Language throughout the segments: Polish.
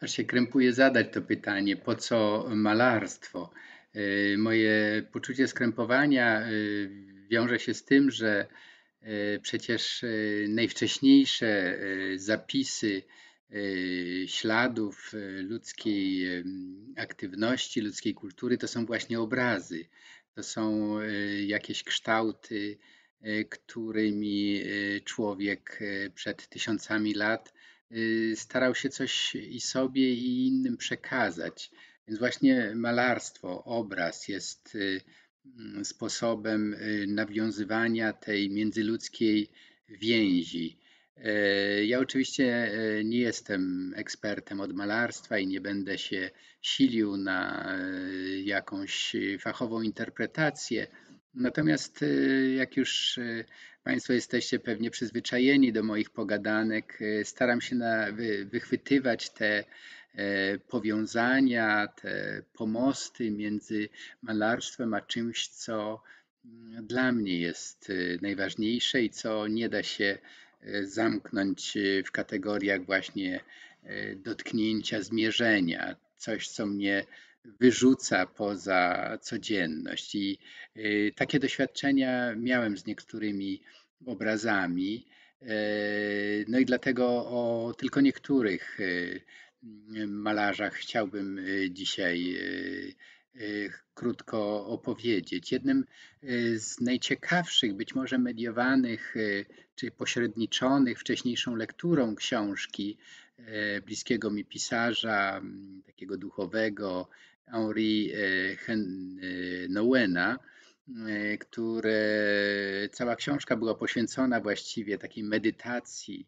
aż się krępuje zadać to pytanie, po co malarstwo? Y, moje poczucie skrępowania y, wiąże się z tym, że y, przecież najwcześniejsze zapisy śladów ludzkiej aktywności, ludzkiej kultury to są właśnie obrazy. To są jakieś kształty, którymi człowiek przed tysiącami lat Y, starał się coś i sobie, i innym przekazać. Więc właśnie malarstwo, obraz jest y, mm, sposobem y, nawiązywania tej międzyludzkiej więzi. Ja oczywiście nie jestem ekspertem od malarstwa i nie będę się silił na jakąś fachową interpretację. Natomiast jak już Państwo jesteście pewnie przyzwyczajeni do moich pogadanek. E, staram się wychwytywać te e, powiązania, te pomosty między malarstwem a czymś, co mm, dla mnie jest e, najważniejsze i co nie da się zamknąć w kategoriach właśnie dotknięcia, zmierzenia. Coś, co mnie wyrzuca poza codzienność. I y, takie doświadczenia miałem z niektórymi obrazami. Y, no i dlatego o tylko niektórych y, malarzach chciałbym dzisiaj krótko opowiedzieć. Jednym z najciekawszych, być może mediowanych czy pośredniczonych wcześniejszą lekturą książki bliskiego mi pisarza, takiego duchowego, E, Henri e, Nouena, e, które cała książka była poświęcona właściwie takiej medytacji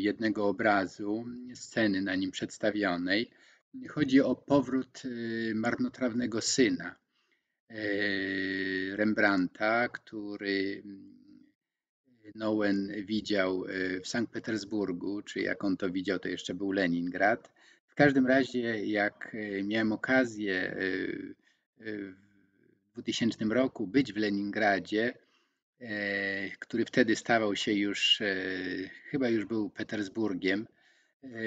jednego obrazu, sceny na nim przedstawionej. Chodzi o powrót marnotrawnego syna Rembrandta, który Nowen widział w Sankt Petersburgu, czy jak on to widział, to jeszcze był Leningrad każdym razie, jak e, miałem okazję e, e, w 2000 roku być w Leningradzie, który wtedy stawał się już, chyba już był Petersburgiem.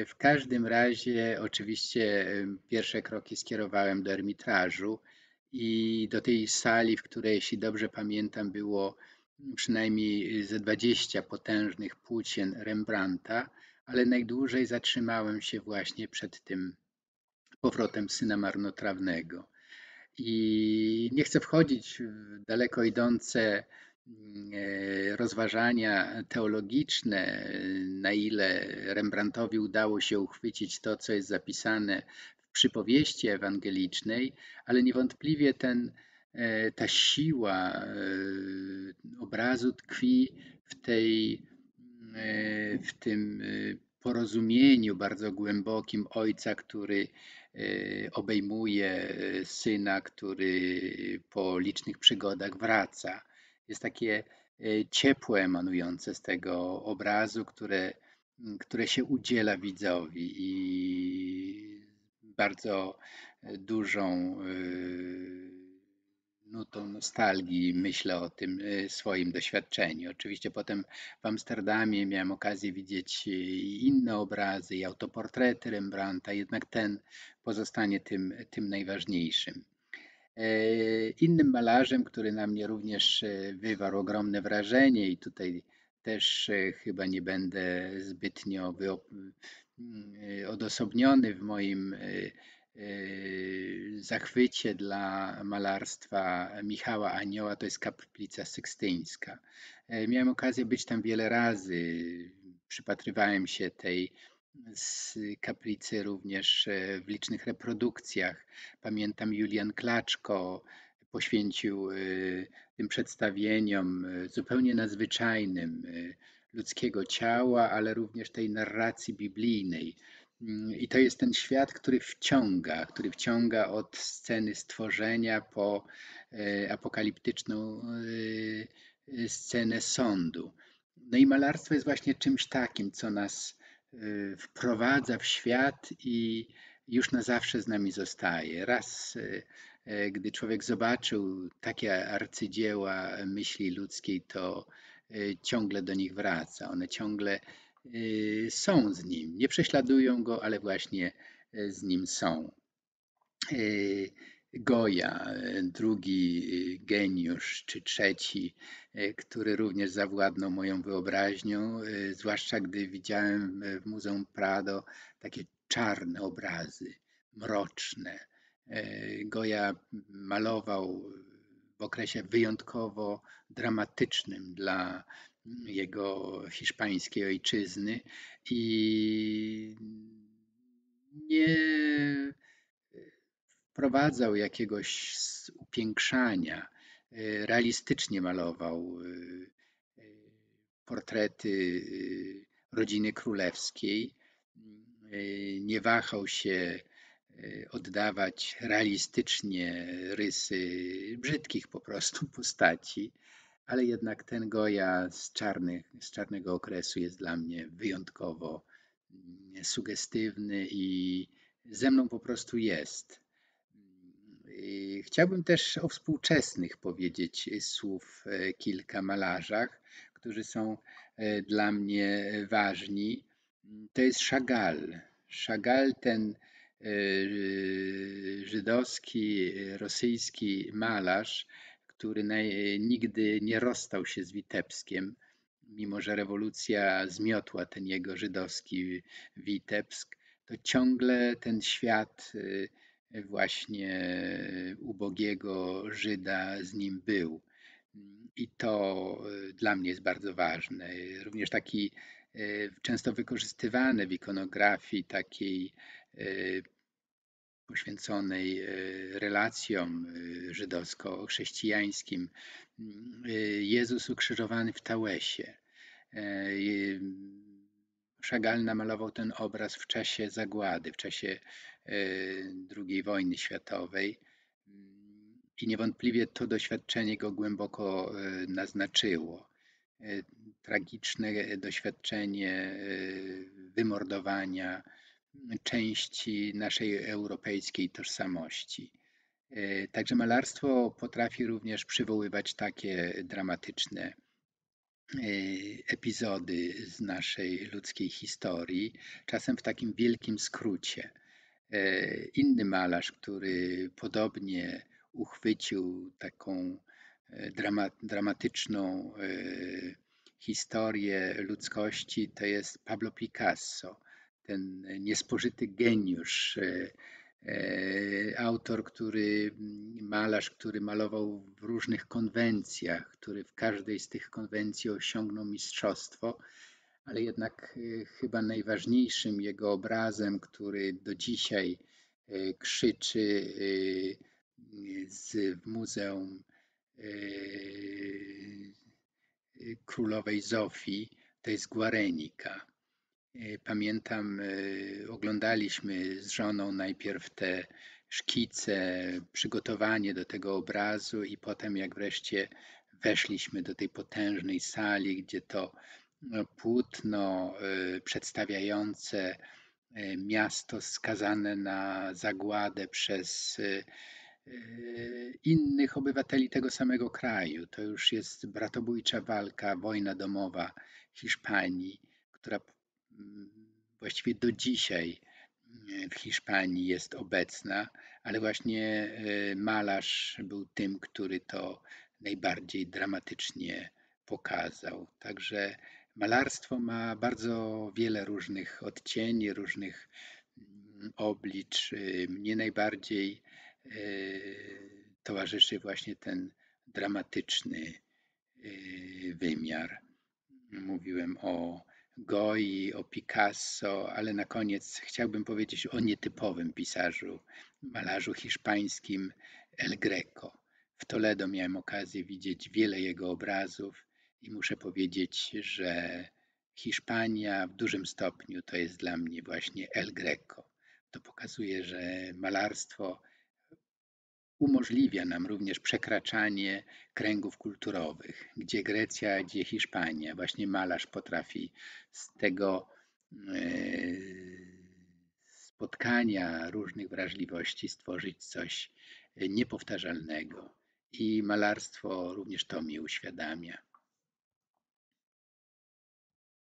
W każdym razie, oczywiście, pierwsze kroki skierowałem do ermitrażu i do tej sali, w której, jeśli dobrze pamiętam, było przynajmniej ze 20 potężnych płócien Rembrandta ale najdłużej zatrzymałem się właśnie przed tym powrotem syna marnotrawnego. I nie chcę wchodzić w daleko idące mm, e, rozważania teologiczne, na ile Rembrandtowi udało się uchwycić to, co jest zapisane w przypowieści ewangelicznej, ale niewątpliwie ten, e, ta siła e, obrazu tkwi w tej E, w tym e, porozumieniu bardzo głębokim ojca, który e, obejmuje syna, który po licznych przygodach wraca. Jest takie ciepłe emanujące z tego obrazu, które, które się udziela widzowi i bardzo dużą nutą no, nostalgii myślę o tym y, swoim doświadczeniu. Oczywiście potem w Amsterdamie miałem okazję widzieć y, inne obrazy i autoportrety Rembrandta, jednak ten pozostanie tym, tym najważniejszym. E, innym malarzem, który na mnie również y, wywarł ogromne wrażenie i tutaj też chyba nie będę zbytnio odosobniony w moim Y, zachwycie dla malarstwa Michała Anioła to jest kaplica sykstyńska. Y, miałem okazję być tam wiele razy. Przypatrywałem się tej z kaplicy również y, w licznych reprodukcjach. Pamiętam Julian Klaczko poświęcił tym przedstawieniom zupełnie nadzwyczajnym ludzkiego ciała, ale również tej narracji biblijnej. Mm, I to jest ten świat, który wciąga, który wciąga od sceny stworzenia po e, apokaliptyczną e, e, scenę sądu. No i malarstwo jest właśnie czymś takim, co nas wprowadza w świat i już na zawsze z nami zostaje. Raz, gdy człowiek zobaczył takie arcydzieła myśli ludzkiej, to ciągle do nich wraca. One ciągle Y, są z nim. Nie prześladują go, ale właśnie y, z nim są. Y, Goja, drugi geniusz, czy trzeci, który również zawładnął moją wyobraźnią, zwłaszcza gdy widziałem w Muzeum Prado takie czarne obrazy, mroczne. Goja malował w okresie wyjątkowo dramatycznym dla jego hiszpańskiej ojczyzny i nie e, wprowadzał jakiegoś upiększania. E, realistycznie malował e, portrety rodziny królewskiej. Nie wahał się oddawać realistycznie rysy brzydkich po prostu postaci ale jednak ten Goja z, czarnych, z czarnego okresu jest dla mnie wyjątkowo mm, sugestywny i ze mną po prostu jest. Chciałbym też o współczesnych powiedzieć y, słów y, kilka malarzach, którzy są y, dla mnie ważni. To jest Chagall. Chagall, ten żydowski, rosyjski malarz, który nigdy nie rozstał się z Witebskiem, mimo że rewolucja zmiotła ten jego żydowski Witebsk, to ciągle ten świat y, właśnie ubogiego Żyda z nim był. I to y, dla mnie jest bardzo ważne. Również taki y, często wykorzystywany w ikonografii takiej poświęconej relacjom żydowsko-chrześcijańskim. Jezus ukrzyżowany w tałesie. Szagal e, namalował ten obraz w czasie zagłady, w czasie e, II wojny światowej. I niewątpliwie to doświadczenie go głęboko e, naznaczyło. Tragiczne doświadczenie wymordowania części naszej europejskiej tożsamości. E, także malarstwo potrafi również przywoływać takie dramatyczne e, epizody z naszej ludzkiej historii, czasem w takim wielkim skrócie. E, inny malarz, który podobnie uchwycił taką dramatyczną historię ludzkości, to jest Pablo Picasso, ten niespożyty geniusz E, autor, który, mm, malarz, który malował w różnych konwencjach, który w każdej z tych konwencji osiągnął mistrzostwo, ale jednak e, chyba najważniejszym jego obrazem, który do dzisiaj e, krzyczy z, w Muzeum Królowej Zofii, to jest Guarenika. E, pamiętam, e, oglądaliśmy z żoną najpierw te szkice, przygotowanie do tego obrazu, i potem, jak wreszcie weszliśmy do tej potężnej sali, gdzie to no, płótno e, przedstawiające miasto skazane na zagładę przez innych obywateli tego samego kraju. To już jest bratobójcza walka, wojna domowa Hiszpanii, która właściwie do dzisiaj e, w Hiszpanii jest obecna, ale właśnie e, malarz był tym, który to najbardziej dramatycznie pokazał. Także malarstwo ma bardzo wiele różnych odcieni, różnych mm, oblicz. E, mnie najbardziej towarzyszy właśnie ten dramatyczny wymiar. Mówiłem o Goi, o Picasso, ale na koniec chciałbym powiedzieć o nietypowym pisarzu, malarzu hiszpańskim El Greco. W Toledo miałem okazję widzieć wiele jego obrazów i muszę powiedzieć, że Hiszpania w dużym stopniu to jest dla mnie właśnie El Greco. To pokazuje, że malarstwo Umożliwia nam również przekraczanie kręgów kulturowych, gdzie Grecja, gdzie Hiszpania. Właśnie malarz potrafi z tego e, spotkania różnych wrażliwości stworzyć coś e, niepowtarzalnego. I malarstwo również to mi uświadamia.